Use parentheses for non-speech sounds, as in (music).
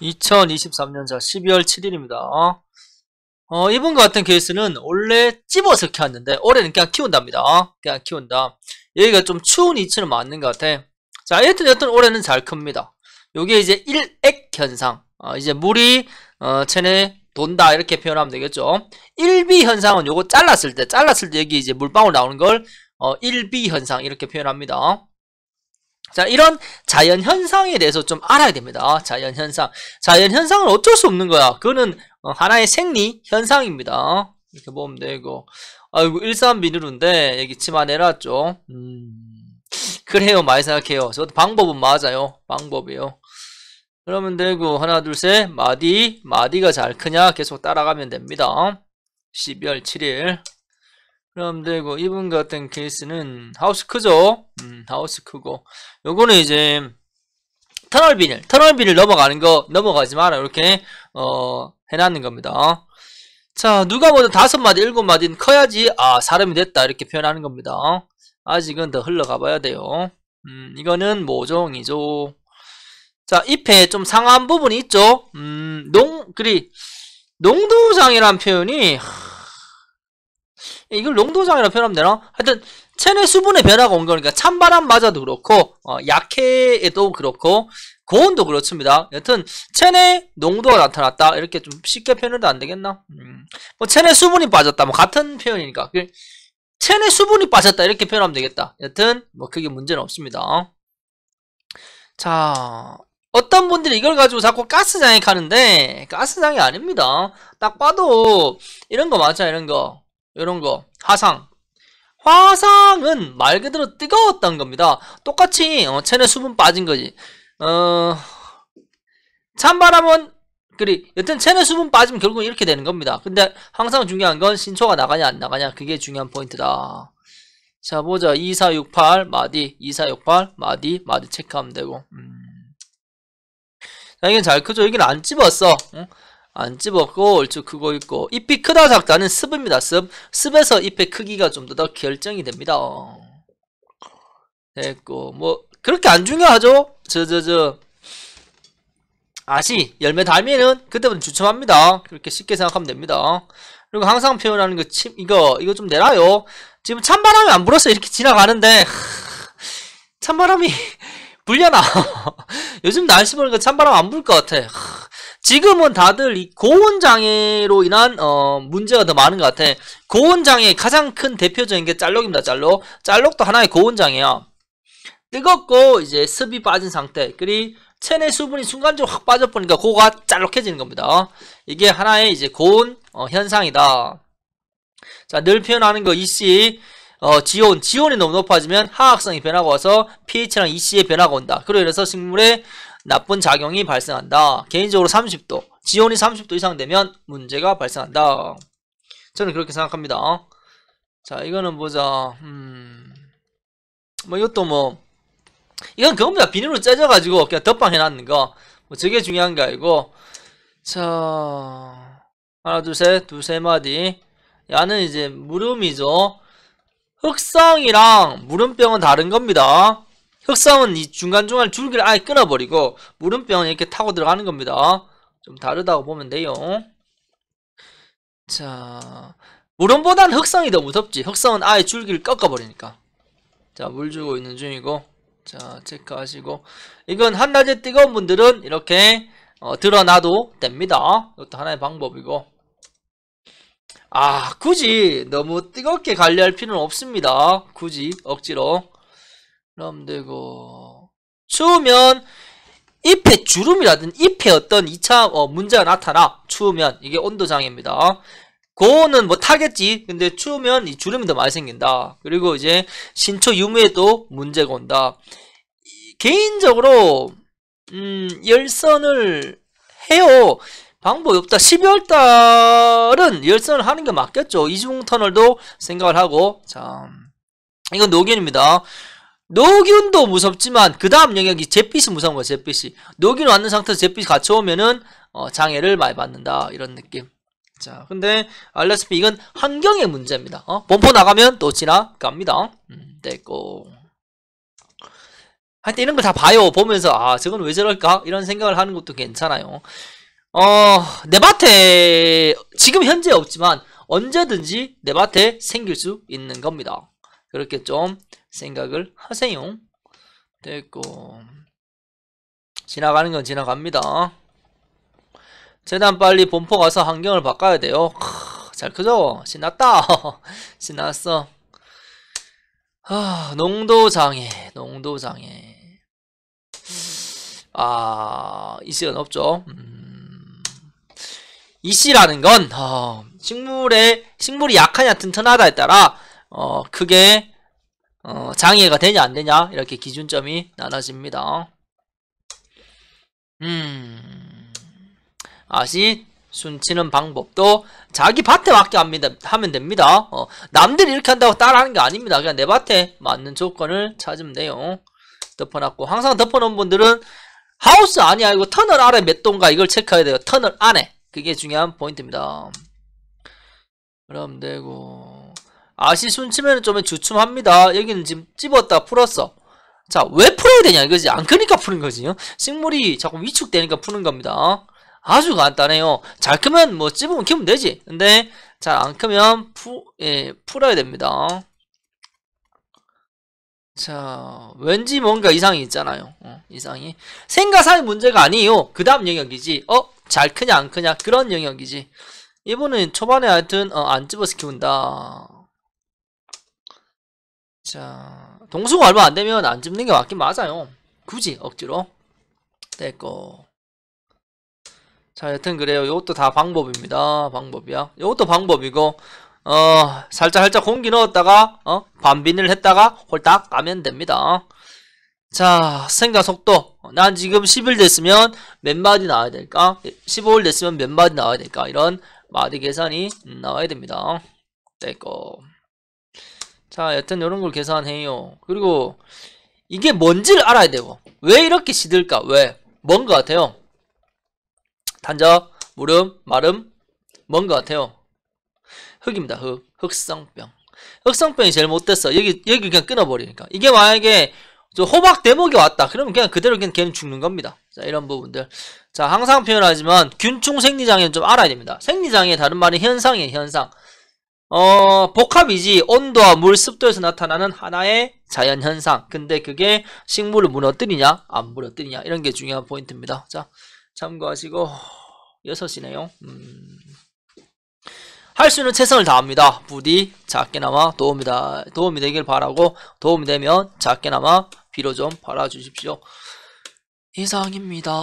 2023년자 12월 7일입니다. 어, 이분 같은 케이스는 원래 집어서 키웠는데 올해는 그냥 키운답니다. 그냥 키운다. 여기가 좀 추운 이치는 맞는 것 같아. 자, 여튼 여튼 올해는 잘 큽니다. 요게 이제 일액 현상. 어, 이제 물이 어, 체내 돈다 이렇게 표현하면 되겠죠. 1비 현상은 요거 잘랐을 때 잘랐을 때 여기 이제 물방울 나오는 걸 어, 1비 현상 이렇게 표현합니다. 자, 이런 자연 현상에 대해서 좀 알아야 됩니다. 자연 현상. 자연 현상은 어쩔 수 없는 거야. 그거는 어, 하나의 생리 현상입니다. 이렇게 보면 되고. 아이고, 일산 비누인데 여기 치마 내놨죠. 음. 그래요, 많이 생각해요. 저도 방법은 맞아요. 방법이요. 그러면 되고 하나 둘 셋 마디 마디가 잘 크냐 계속 따라가면 됩니다 12월 7일 그럼 되고 그 이분 같은 케이스는 하우스 크죠? 음, 하우스 크고 요거는 이제 터널 비닐, 터널 비닐 넘어가는 거 넘어가지 마라 이렇게 어, 해놨는 겁니다. 자 누가 먼저 다섯 마디, 일곱 마디는 커야지 아 사람이 됐다 이렇게 표현하는 겁니다. 아직은 더 흘러가 봐야 돼요. 음, 이거는 모종이죠. 자, 잎에 좀 상한 부분이 있죠? 음, 농, 그리, 농도상이란 표현이, 예, 이걸 농도장이라 표현하면 되나? 하여튼 체내 수분의 변화가 온 거니까 찬바람 맞아도 그렇고 어, 약해도 에 그렇고 고온도 그렇습니다. 여튼 체내 농도가 나타났다 이렇게 좀 쉽게 표현해도 안 되겠나? 음. 뭐 체내 수분이 빠졌다 뭐 같은 표현이니까 그, 체내 수분이 빠졌다 이렇게 표현하면 되겠다. 여튼 뭐 그게 문제는 없습니다. 자 어떤 분들이 이걸 가지고 자꾸 가스장에 가는데 가스장이 아닙니다. 딱 봐도 이런 거 맞아 이런 거 이런 거 화상 화상은 말 그대로 뜨거웠던 겁니다 똑같이 어, 체내 수분 빠진 거지 어, 찬바람은 그리 여튼 체내 수분 빠지면 결국 은 이렇게 되는 겁니다 근데 항상 중요한 건 신초가 나가냐 안 나가냐 그게 중요한 포인트다 자 보자 2468 마디 2468 마디 마디 체크하면 되고 음. 자 이건 잘 크죠 이건 안 집었어 응? 안 집었고 얼쭉 크고 있고 잎이 크다 작다는 습입니다. 습. 습에서 잎의 크기가 좀 더 더 결정이 됩니다. 어. 됐고 뭐 그렇게 안 중요하죠. 저 저, 저. 아시 열매 달면은 그때부터 주춤합니다. 그렇게 쉽게 생각하면 됩니다. 그리고 항상 표현하는 그 침, 이거 이거 좀 내놔요. 지금 찬바람이 안 불었어 이렇게 지나가는데 하, (laughs) 찬바람이 (laughs) 불려나. (laughs) 요즘 날씨 보니까 찬바람 안 불 것 같아. 하, 지금은 다들 이 고온 장애로 인한 어 문제가 더 많은 것 같아. 고온 장애의 가장 큰 대표적인 게 짤록입니다. 짤록. 짤록도 하나의 고온 장애야. 뜨겁고 이제 습이 빠진 상태. 그리 체내 수분이 순간적으로 확 빠져버리니까 고가 짤록해지는 겁니다. 이게 하나의 이제 고온 어 현상이다. 자, 늘 표현하는 거 EC 어, 지온, 지온이 너무 높아지면 화학성이 변화가 와서 pH랑 EC의 변화가 온다. 그로 인해서 식물의 나쁜 작용이 발생한다. 개인적으로 30도, 지온이 30도 이상 되면 문제가 발생한다. 저는 그렇게 생각합니다. 자, 이거는 보자. 음, 뭐 이것도 뭐 이건 그겁니다. 비닐로 째져가지고 그냥 덮방 해놨는 거. 뭐 저게 중요한 게 아니고 자 하나 둘 셋 두세 마디 야는 이제 물음이죠. 흑성이랑 물음병은 다른 겁니다. 흑삼은 이 중간중간 줄기를 아예 끊어버리고 물음병은 이렇게 타고 들어가는 겁니다. 좀 다르다고 보면 돼요. 자, 물음보단 흑성이 더 무섭지. 흑성은 아예 줄기를 꺾어버리니까. 자, 물 주고 있는 중이고. 자, 체크하시고. 이건 한낮에 뜨거운 분들은 이렇게 어, 드러나도 됩니다. 이것도 하나의 방법이고. 아, 굳이 너무 뜨겁게 관리할 필요는 없습니다. 굳이 억지로. 그럼 되고 추우면 잎의 주름이라든 지 잎의 어떤 2차 어, 문제가 나타나 추우면 이게 온도장입니다. 고온은 뭐 타겠지 근데 추우면 이 주름이 더 많이 생긴다 그리고 이제 신초 유무에도 문제가 온다 개인적으로 음 열선을 해요 방법이 없다 12월 달은 열선을 하는 게 맞겠죠 이중 터널도 생각을 하고 자 이건 노견입니다 노균도 무섭지만 그 다음 영역이 잿빛이 무서운 거예요. 잿빛이. 노균 왔는 상태에서 잿빛이 갇혀 오면은 어, 장애를 많이 받는다 이런 느낌. 자, 근데 알레스피 이건 환경의 문제입니다. 어? 범퍼 나가면 또 지나갑니다. 음, 됐고. 하여튼 이런 걸다 봐요. 보면서 아 저건 왜 저럴까? 이런 생각을 하는 것도 괜찮아요. 어, 네바에 지금 현재 없지만 언제든지 네바에 생길 수 있는 겁니다. 그렇게 좀 생각을 하세요. 됐고 지나가는 건 지나갑니다. 재단 빨리 본포 가서 환경을 바꿔야 돼요. 크, 잘 크죠? 신났다. (laughs) 신났어. 아, 농도 장애, 농도 장애. 아, 이 시간 없죠. 음, 이 씨라는 건 어, 식물의 식물이 약하냐 튼튼하다에 따라 어, 크게 어, 장애가 되냐 안 되냐 이렇게 기준점이 나눠집니다. 음, 아시 순치는 방법도 자기 밭에 맞게 합니다, 하면 됩니다. 어, 남들이 이렇게 한다고 따라하는 게 아닙니다. 그냥 내 밭에 맞는 조건을 찾으면 돼요. 덮어놨고 항상 덮어놓은 분들은 하우스 아니야 이거 터널 아래 몇 동가 이걸 체크해야 돼요. 터널 안에 그게 중요한 포인트입니다. 그럼 되고 아시 순침에는좀 주춤합니다. 여기는 지금 찝었다 풀었어. 자, 왜 풀어야 되냐 이거지. 안 크니까 푸는 거지. 어? 식물이 자꾸 위축되니까 푸는 겁니다. 어? 아주 간단해요. 잘 크면 뭐 찝으면 키우면 되지. 근데 잘 안 크면 푸, 예, 풀어야 됩니다. 어? 자, 왠지 뭔가 이상이 있잖아요. 어, 이상이. 생가상의 문제가 아니에요. 그 다음 영역이지. 어? 잘 크냐 안 크냐 그런 영역이지. 이분은 초반에 하여튼 어, 안 집어서 키운다. 자 동수가 얼마 안되면 안 집는 게 맞긴 맞아요 굳이 억지로 됐고 자 여튼 그래요 이것도 다 방법입니다 방법이야 이것도 방법이고 어 살짝 살짝 공기 넣었다가 어 반비닐 했다가 홀딱 까면 됩니다 자생가 속도 난 지금 10일 됐으면 몇 마디 나와야 될까 15일 됐으면 몇 마디 나와야 될까 이런 마디 계산이 나와야 됩니다 됐고 자 여튼 이런 걸 계산해요 그리고 이게 뭔지를 알아야 되고 왜 이렇게 시들까 왜뭔 것 같아요 단자 물음 마름 뭔 것 같아요 흙입니다 흙 흑성병 흑성병이 제일 못됐어 여기 여기 그냥 끊어버리니까 이게 만약에 저 호박 대목이 왔다 그러면 그냥 그대로 그냥 걔는 죽는 겁니다 자 이런 부분들 자 항상 표현하지만 균충 생리장애는 좀 알아야 됩니다 생리장애 다른 말은 현상이에요 현상 어, 복합이지 온도와 물 습도에서 나타나는 하나의 자연현상 근데 그게 식물을 무너뜨리냐 안 무너뜨리냐 이런 게 중요한 포인트입니다 자 참고하시고 6시네요 음. 할 수 있는 최선을 다합니다 부디 작게나마 도움이, 다, 도움이 되길 바라고 도움이 되면 작게나마 비로 좀바라주십시오 이상입니다